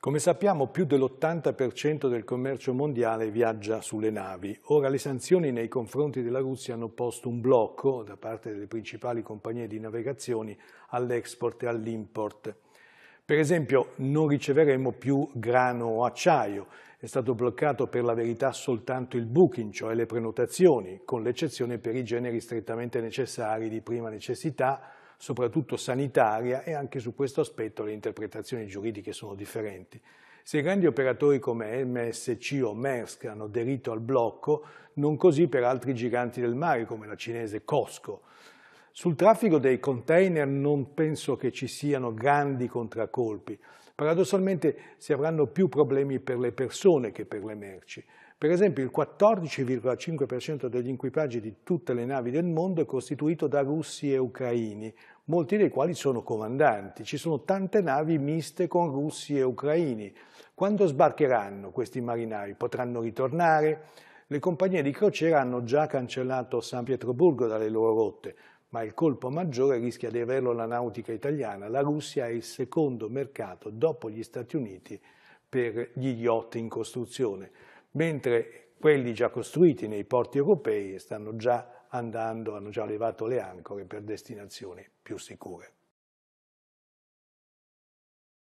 Come sappiamo, più dell'80% del commercio mondiale viaggia sulle navi. Ora le sanzioni nei confronti della Russia hanno posto un blocco da parte delle principali compagnie di navigazione all'export e all'import. Per esempio, non riceveremo più grano o acciaio. È stato bloccato per la verità soltanto il booking, cioè le prenotazioni, con l'eccezione per i generi strettamente necessari di prima necessità, soprattutto sanitaria, e anche su questo aspetto le interpretazioni giuridiche sono differenti. Se grandi operatori come MSC o Maersk hanno aderito al blocco, non così per altri giganti del mare come la cinese Costco. Sul traffico dei container non penso che ci siano grandi contraccolpi. Paradossalmente si avranno più problemi per le persone che per le merci. Per esempio il 14,5% degli equipaggi di tutte le navi del mondo è costituito da russi e ucraini, molti dei quali sono comandanti. Ci sono tante navi miste con russi e ucraini. Quando sbarcheranno questi marinai? Potranno ritornare? Le compagnie di crociera hanno già cancellato San Pietroburgo dalle loro rotte ma il colpo maggiore rischia di averlo la nautica italiana. La Russia è il secondo mercato, dopo gli Stati Uniti, per gli yacht in costruzione, mentre quelli già costruiti nei porti europei stanno già andando, hanno già levato le ancore per destinazioni più sicure.